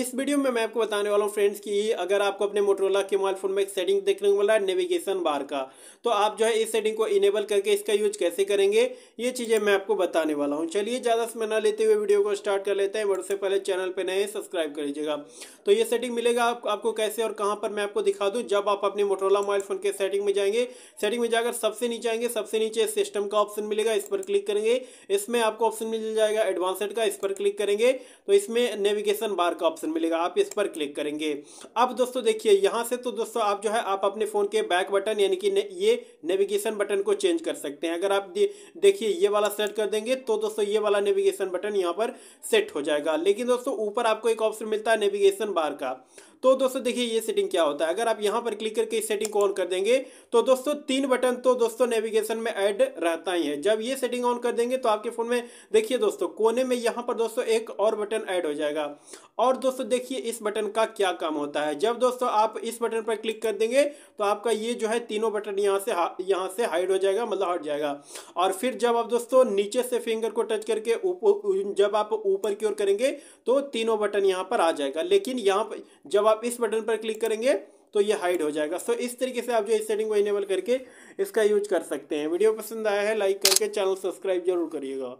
इस वीडियो में मैं आपको बताने वाला हूँ फ्रेंड्स कि अगर आपको अपने मोटरोला के मोबाइल फोन में एक सेटिंग देखने को मिला है नेविगेशन बार का तो आप जो है इस सेटिंग को इनेबल करके इसका यूज कैसे करेंगे ये चीज़ें मैं आपको बताने वाला हूँ चलिए ज़्यादा समय ना लेते हुए वीडियो को स्टार्ट कर लेते हैं बट से पहले चैनल पर नए सब्सक्राइब कर लीजिएगा तो ये सेटिंग मिलेगा आप, आपको कैसे और कहाँ पर मैं आपको दिखा दूँ जब आप अपने मोटरोला मोबाइल फोन के सेटिंग में जाएंगे सेटिंग में जाकर सबसे नीचे आएंगे सबसे नीचे सिस्टम का ऑप्शन मिलेगा इस पर क्लिक करेंगे इसमें आपको ऑप्शन मिल जाएगा एडवांसड का इस पर क्लिक करेंगे तो इसमें नेविगेशन बार का ऑप्शन ऑप्शन मिलेगा आप इस पर क्लिक करेंगे अब दोस्तों देखिए यहाँ से तो दोस्तों आप जो है आप अपने फ़ोन के बैक बटन यानी कि ये नेविगेशन बटन को चेंज कर सकते हैं अगर आप देखिए ये वाला सेट कर देंगे तो दोस्तों ये वाला नेविगेशन बटन यहाँ पर सेट हो जाएगा लेकिन दोस्तों ऊपर आपको एक ऑप्शन मिलता है नेविगेशन बार का तो दोस्तों देखिए ये सेटिंग क्या होता है अगर आप यहाँ पर क्लिक करके इस सेटिंग को ऑन कर देंगे तो दोस्तों तीन बटन तो दोस्तों नेविगेशन में ऐड रहता ही है जब ये सेटिंग ऑन कर देंगे तो आपके फोन में देखिए दोस्तों कोने में यहाँ पर दोस्तों एक और बटन ऐड हो जाएगा और दोस्तों देखिए इस बटन का क्या काम होता है जब दोस्तों आप इस बटन पर क्लिक कर देंगे तो आपका ये जो है तीनों बटन यहाँ से यहाँ से हाइड हो जाएगा मतलब हट जाएगा और फिर जब आप दोस्तों नीचे से फिंगर को टच करके जब आप ऊपर की ओर करेंगे तो तीनों बटन यहाँ पर आ जाएगा लेकिन यहाँ पर जब आप इस बटन पर क्लिक करेंगे तो ये हाइड हो जाएगा सो so, इस तरीके से आप जो इस सेटिंग को इनेबल करके इसका यूज कर सकते हैं वीडियो पसंद आया है लाइक करके चैनल सब्सक्राइब जरूर करिएगा